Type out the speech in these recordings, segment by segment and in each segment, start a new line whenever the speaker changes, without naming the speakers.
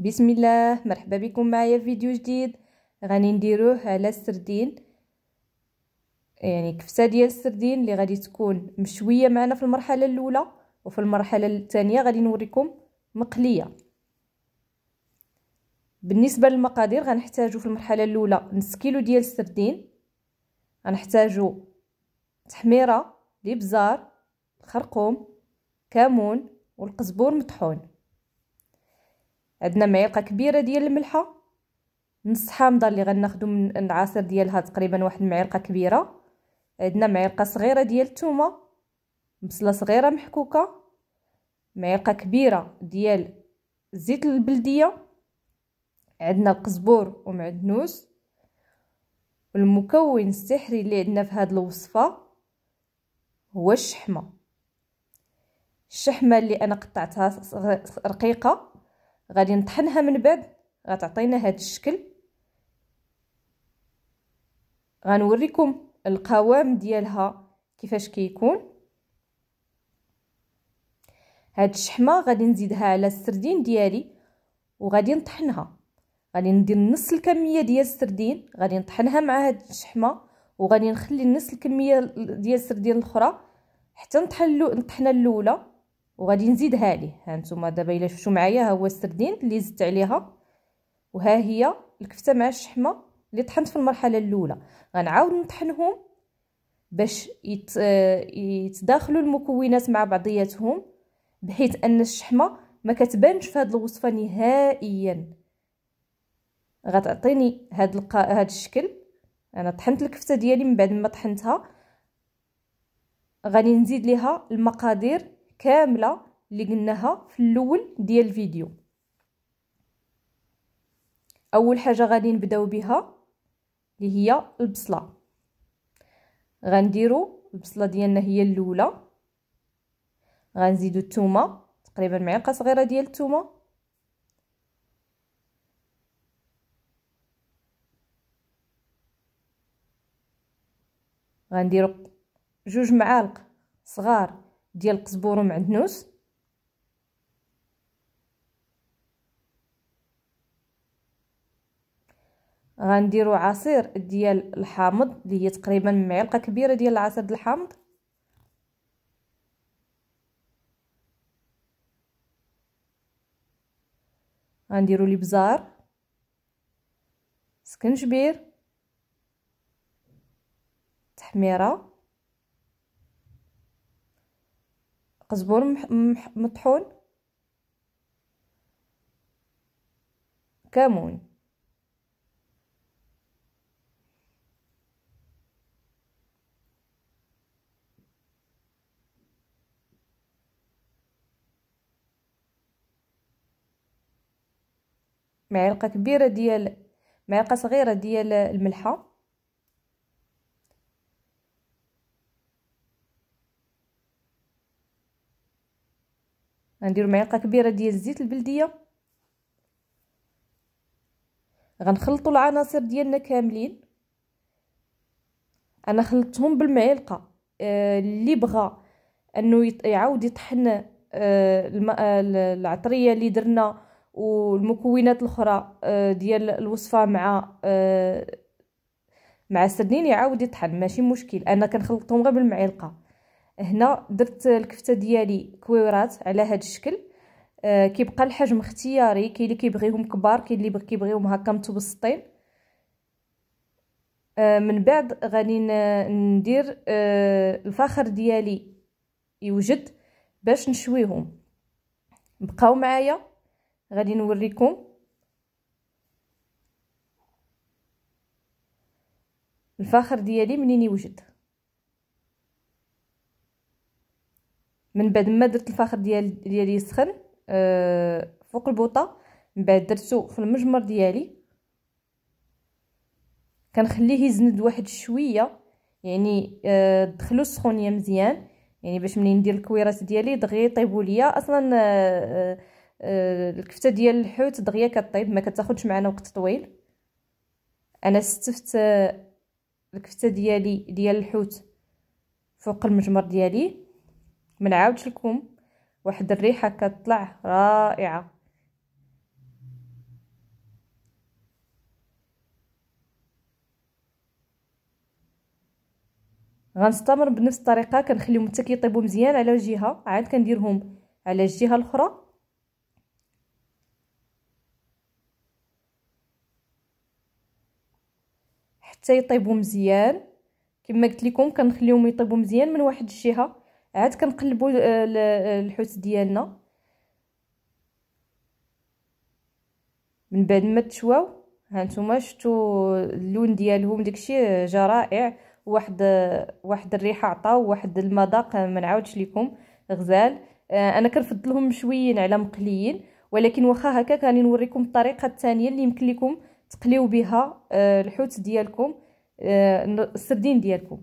بسم الله مرحبا بكم معايا في فيديو جديد غادي نديروه على السردين يعني كفسه ديال السردين اللي غادي تكون مشويه معنا في المرحله الاولى وفي المرحله الثانيه غادي نوريكم مقليه بالنسبه للمقادير غنحتاجو في المرحله الاولى نص كيلو ديال السردين غنحتاجو تحميره لبزار الخرقوم كمون والقزبور مطحون عندنا معلقه كبيره ديال الملحه نص حامضه اللي غناخدو من العصير ديالها تقريبا واحد المعلقه كبيره عندنا معلقه صغيره ديال الثومه بصله صغيره محكوكه معلقه كبيره ديال زيت البلديه عندنا القزبور ومعدنوس المكون السحري اللي عندنا في هذه الوصفه هو الشحمه الشحمه اللي انا قطعتها رقيقه غادي نطحنها من بعد غتعطينا هذا الشكل غنوريكم القوام ديالها كيفاش كيكون هاد الشحمه غادي نزيدها على السردين ديالي وغادي نطحنها غادي ندير نص الكميه ديال السردين غادي نطحنها مع هاد الشحمه وغادي نخلي نص الكميه ديال السردين الاخرى حتى نطحن نطحن الاولى وغادي نزيدها ليه هانتوما دابا الا شفتو معايا ها هو السردين اللي زدت عليها وها هي الكفته مع الشحمه اللي طحنت في المرحله الاولى غنعاود نطحنهم باش يت... آه، يتداخلوا المكونات مع بعضياتهم بحيث ان الشحمه ما كتبانش في هذه الوصفه نهائيا غتعطيني هذا الق... هذا الشكل انا طحنت الكفته ديالي من بعد ما طحنتها غادي نزيد ليها المقادير كامله اللي قلناها في الاول ديال الفيديو اول حاجه غادي نبداو بها اللي هي البصله غنديرو البصله ديالنا هي الاولى غنزيدو الثومه تقريبا معلقه صغيره ديال الثومه غنديرو جوج معالق صغار ديال القزبور ومعدنوس غنديرو عصير ديال الحامض اللي هي تقريبا معلقه كبيره ديال العصير ديال الحامض غنديرو الابزار سكنجبير تحميره قزبر مطحون كمون معلقه كبيره ديال معلقه صغيره ديال الملحه غنديرو معلقه كبيره ديال الزيت البلديه غنخلطوا العناصر ديالنا كاملين انا خلطتهم بالمعلقه آه، اللي بغى انه يعاود يطحن آه، العطريه اللي درنا والمكونات الاخرى آه، ديال الوصفه مع مع السردين يعاود يطحن ماشي مشكل انا كنخلطهم غير بالمعلقه هنا درت الكفته ديالي كويرات على هذا الشكل آه كيبقى الحجم اختياري كاين اللي كيبغيهم كبار كاين اللي كيبغيهم هكا متوسطين آه من بعد غادي ندير آه الفخر ديالي يوجد باش نشويهم بقاو معايا غادي نوريكم الفخر ديالي منين يوجد من بعد ما درت الفخذ ديال ديالي يسخن آه فوق البوطه من بعد درتو في المجمر ديالي كنخليه يزند واحد شويه يعني آه دخلوا السخونيه مزيان يعني باش منين ندير الكويرات ديالي دغيا يطيبوا ليا اصلا آه،, آه آه الكفته ديال الحوت دغيا كطيب ما كتاخذش معنا وقت طويل انا استفت آه، الكفته ديالي ديال الحوت فوق المجمر ديالي منعاودش لكم واحد الريحه كتطلع رائعه غنستمر بنفس الطريقه كنخليهم حتى كيطيبوا مزيان على جهه عاد كنديرهم على الجهه الاخرى حتى يطيبوا مزيان كما قلت لكم كنخليهم يطيبوا مزيان من واحد الجهه عاد كنقلبوا الحوت ديالنا من بعد ما تشواو هانتوما شفتوا اللون ديالهم داكشي جا رائع واحد واحد الريحه عطاو واحد المذاق ما نعاودش لكم غزال آه، انا كنفضلهم مشويين على مقليين ولكن واخا هكا كاني نوريكم الطريقه الثانيه اللي يمكن لكم تقليو بها آه، الحوت ديالكم آه، السردين ديالكم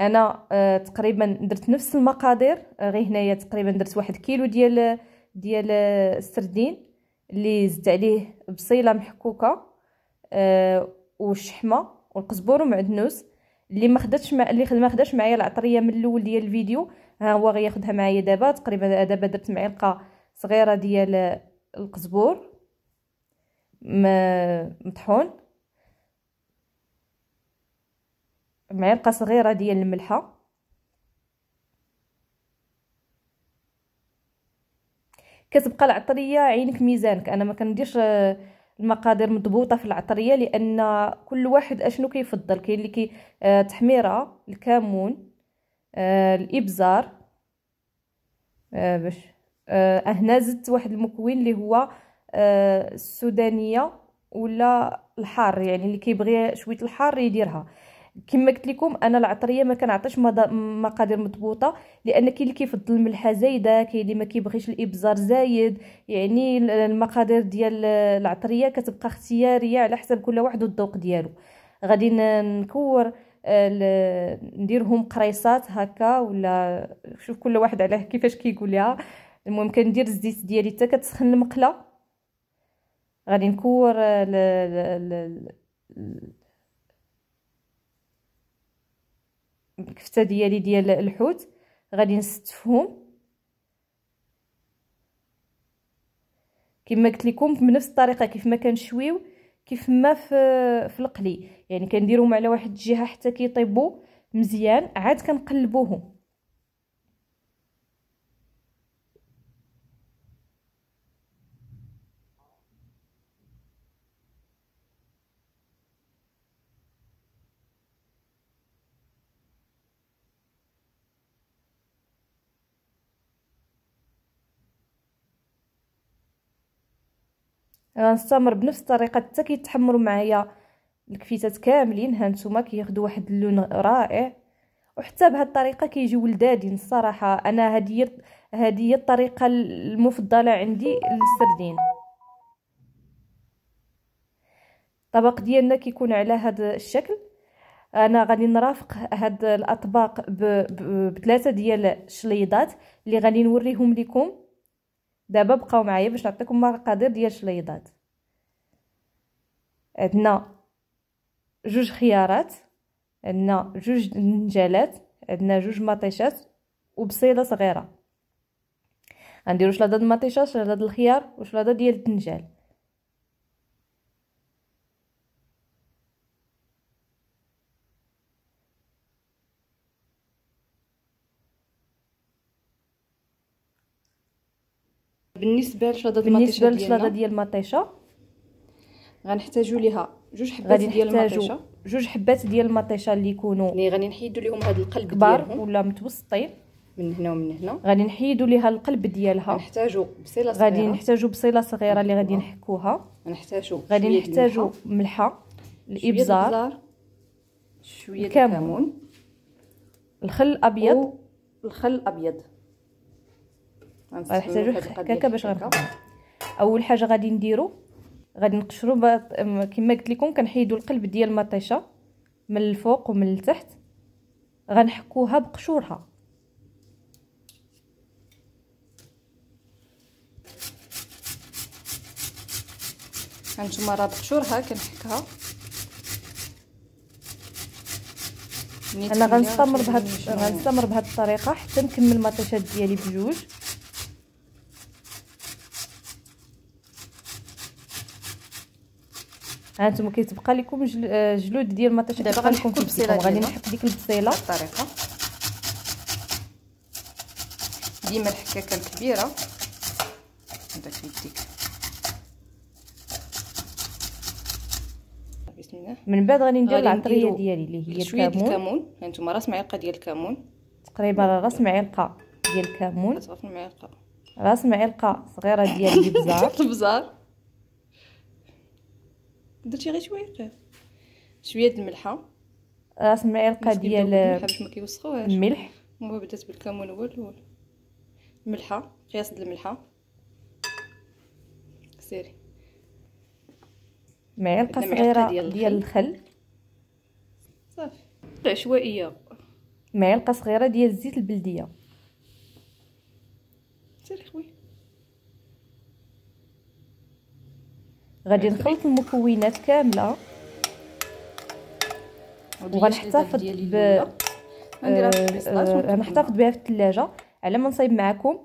انا آه، تقريبا درت نفس المقادير آه، غير هنايا تقريبا درت واحد كيلو ديال ديال آه، السردين اللي زدت عليه بصيله محكوكه والشحمه والقزبر ومعدنوس اللي ما خدتش مع... اللي ما خداش معايا العطريه من الاول ديال الفيديو ها هو غياخدها معايا دابا تقريبا دابا درت معلقه صغيره ديال القزبور مطحون معلقه صغيره ديال الملحه كتبقى العطريه عينك ميزانك انا ما كنديرش آه، المقادير مضبوطه في العطريه لان كل واحد اشنو كيفضل كاين اللي كي آه، تحميره الكمون آه، الابزار باش هنا زدت واحد المكون اللي هو السودانيه ولا الحار يعني اللي كيبغي شويه الحار يديرها كما قلت لكم انا العطريه ما كنعطيش مقادير مضبوطه لان كاين اللي كيفضل الملحه زايده كاين اللي ما كيبغيش الابزار زايد يعني المقادير ديال العطريه كتبقى اختياريه على حسب كل واحد والذوق ديالو غادي نكور آه، نديرهم قريصات هكا ولا شوف كل واحد على كيفاش كيقول لها المهم كندير الزيت ديالي حتى كتسخن المقله غادي نكور آه، الكفته ديالي ديال الحوت غادي نستفهم كما قلت لكم بنفس الطريقه كيف ما كنشويو كيف ما في في القلي يعني كنديرهم على واحد الجهه حتى كيطيبوا مزيان عاد كنقلبوهم غنستمر بنفس الطريقه حتى كيتحمروا معايا الكفيتات كاملين ها نتوما كياخذوا واحد اللون رائع وحتى بهاد الطريقه كيجيو لذادين الصراحه انا هذه هذه الطريقه المفضله عندي للسردين الطبق ديالنا كيكون على هذا الشكل انا غادي نرافق هاد الاطباق بثلاثه ديال الشليضات اللي غادي نوريهم لكم دابا بقاو معايا باش نعطيكم مقادير ديال الشليضات عندنا جوج خيارات عندنا جوج نجالات عندنا جوج مطيشات وبصيله صغيره غنديرو شلاضه المطيشه شلاضه الخيار وشلاضه ديال الدنجال بالنسبه للشلاضه ديال المطيشه بالنسبه للشلاضه ديال المطيشه غنحتاجوا ليها جوج حبات ديال المطيشه جوج حبات ديال المطيشه اللي يكونوا اللي غادي نحيدوا لهم هذا القلب كبار ديالهم ولا متوسطين من هنا ومن هنا غادي نحيدوا ليها القلب ديالها نحتاجوا بصيله صغيره غادي نحتاجوا بصيله صغيره اللي غادي نحكوها نحتاجوا غادي نحتاجوا ملحه الابزار شويه الكمون الخل الابيض الخل الابيض غنحتاجو حكاكا باش غنخدمو اول حاجه غادي نديرو غادي نقشرو كما قلت لكم كنحيدو القلب ديال المطيشه من الفوق ومن التحت غنحكوها بقشورها هانتوما راه بقشورها كنحكها انا غنستمر بهاد غنستمر بهاد الطريقه حتى نكمل المطيشات ديالي بجوج هانتوما كيتبقى لكم آه، جلود ديال المطيشه دابا غنكون في البصيله غادي نحط ديك البصيله بالطريقه ديما الحكاكه الكبيره هذاك يديك بسم من بعد غادي ندير العطريه ديالي اللي هي شويه الكمون, الكمون. هانتوما راس معلقه ديال الكمون تقريبا راس معلقه ديال الكمون راس معلقه راس معلقه صغيره ديال الابزار الابزار درتي غير شويه فيه شويه د الملحه راس معلقه ديال باش ما كيوسخوهاش الملح هو بدات بالكمون هو الاول الملحه قياس د الملحه سيري معلقه صغيره ديال, ديال الخل صافي العشوائيه طيب، معلقه صغيره ديال الزيت البلديه سيري خويا غادي يعني نخلط المكونات كامله وغنحتفظ ب آه، آه، غنحتفظ بها في الثلاجه على ما نصايب معكم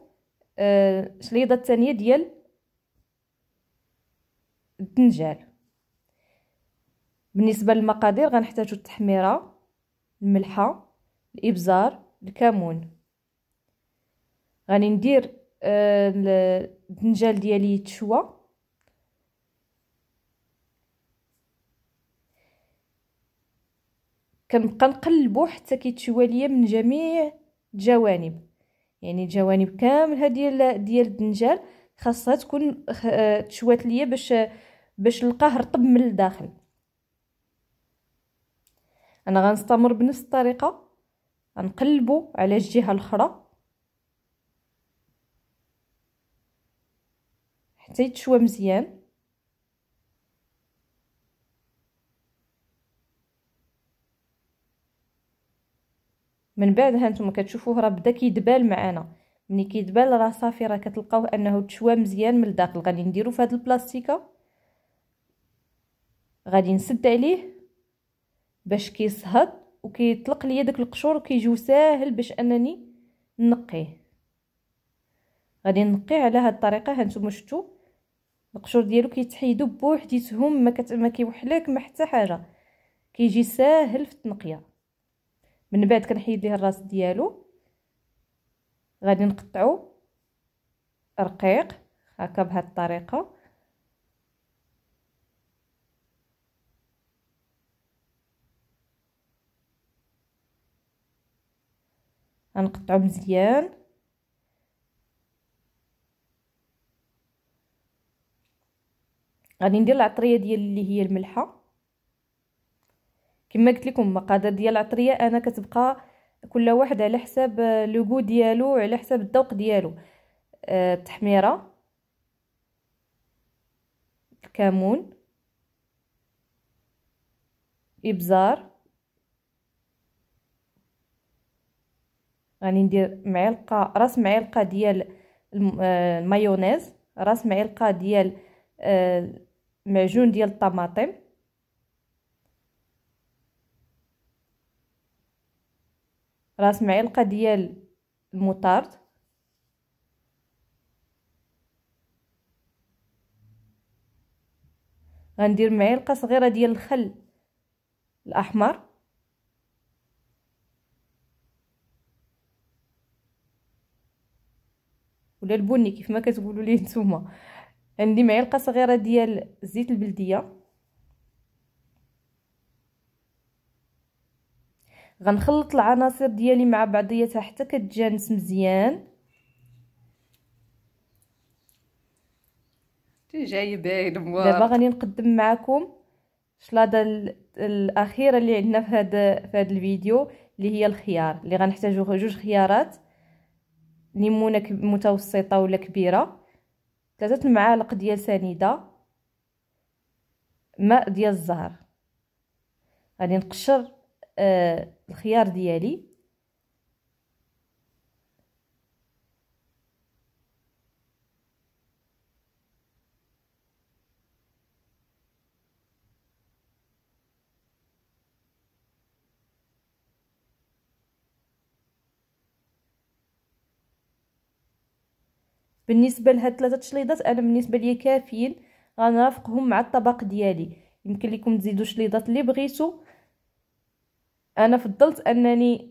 آه شليضه الثانيه ديال الدنجال بالنسبه للمقادير غنحتاجو التحميره الملحه الابزار الكمون غادي ندير آه الدنجال ديالي يتشوى كنبقى نقلبو حتى كيتشوى ليا من جميع الجوانب يعني الجوانب كامله ديال ديال الدنجال خاصها تكون آه، تشوات ليا باش باش نلقاه رطب من الداخل انا غنستمر بنفس الطريقه غنقلبو على الجهه الاخرى حتى يتشوى مزيان من بعد هانتوما كتشوفوه راه بدا كيدبال معانا ملي كيدبال راه صافي راه كتلقاوه انه تشوى مزيان من الداخل غادي نديرو فهاد البلاستيكه غادي نسد عليه باش كيصهد وكيطلق ليا داك القشور وكيجيو ساهل باش انني نقيه غادي نقيه على هاد الطريقه هانتوما شفتو القشور ديالو كيتحيدو بوحديتهم ما كيوحلك ما حتى حاجه كيجي ساهل في التنقيه من بعد كنحيد ليه الراس ديالو غادي نقطعو رقيق هكا بهاد الطريقه غنقطعو مزيان غادي ندير العطريه ديال اللي هي الملحه كما قلت لكم المقادير ديال العطريه انا كتبقى كل واحد على حساب لوغو ديالو على حساب الذوق ديالو أه، التحميره الكمون ابزار غادي ندير معلقه راس معلقه ديال أه، المايونيز راس معلقه ديال أه، معجون ديال الطماطم راس معلقه ديال المطارد غندير معلقه صغيره ديال الخل الاحمر ولا البني كيف ما كتقولوا ليه نتوما عندي معلقه صغيره ديال زيت البلديه غنخلط العناصر ديالي مع بعضياتها حتى كتجانس مزيان جاي باين دابا غادي نقدم معكم الشلاضه الاخيره اللي عندنا في هذا في هذا الفيديو اللي هي الخيار اللي غنحتاجو جوج خيارات ليمونه متوسطه ولا كبيره ثلاثه معالق ديال سنيده ماء ديال الزهر غادي نقشر آه الخيار ديالي بالنسبه لهاد ثلاثه تشليضات انا بالنسبه ليا كافيين غنرافقهم مع الطبق ديالي يمكن لكم تزيدوا شليضات اللي بغيتو انا فضلت انني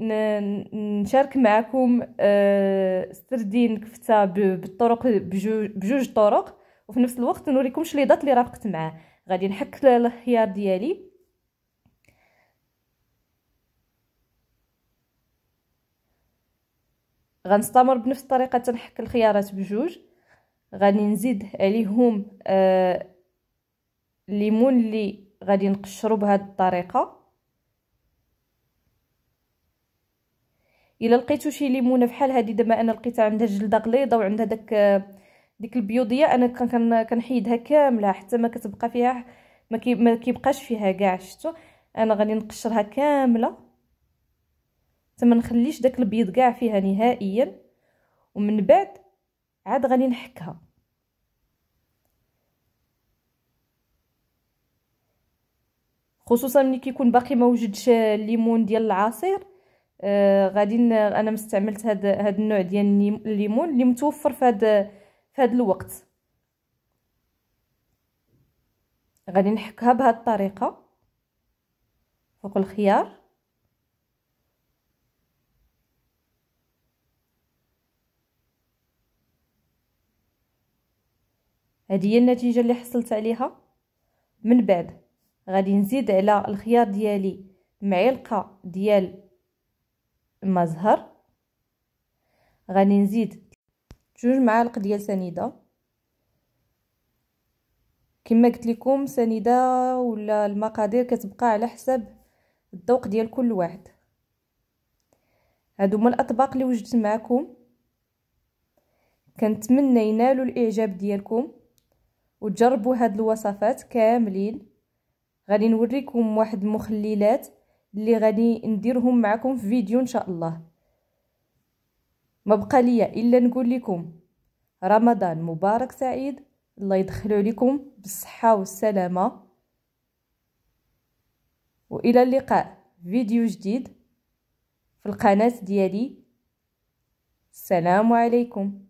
نشارك معكم آه، سردين كفته بالطرق بجوج طرق وفي نفس الوقت نوريكم شليضات اللي رافقت معاه غادي نحك الخيار ديالي غنستمر بنفس الطريقه تنحك الخيارات بجوج غادي نزيد عليهم الليمون آه، اللي غادي نقشرو بهذه الطريقه الا لقيتو شي ليمونه بحال هذه دابا انا لقيتها عندها جلده غليظه وعندها داك ديك البيوضيه انا كنحيدها كامله حتى ما كتبقى فيها ما كيبقاش فيها كاع شفتو انا غادي نقشرها كامله حتى ما نخليش داك البيض كاع فيها نهائيا ومن بعد عاد غادي نحكها خصوصا ملي كيكون باقي ما وجدش الليمون ديال العصير آه غادي انا مستعملت هاد هاد النوع ديال الليمون اللي متوفر في هاد في هاد الوقت غادي نحكها بهاد الطريقه فوق الخيار هذه هي النتيجه اللي حصلت عليها من بعد غادي نزيد على الخيار ديالي معلقه ديال المزهر غادي نزيد جوج معالق ديال سنيده كما قلت لكم سنيده ولا المقادير كتبقى على حسب الذوق ديال كل واحد هادو هما الاطباق اللي وجدت معكم كنتمنى ينالوا الاعجاب ديالكم وتجربوا هاد الوصفات كاملين غادي نوريكم واحد المخللات اللي غادي نديرهم معكم في فيديو ان شاء الله ما بقى ليا الا نقول لكم رمضان مبارك سعيد الله يدخلوا عليكم بالصحه والسلامه والى اللقاء فيديو جديد في القناه ديالي السلام عليكم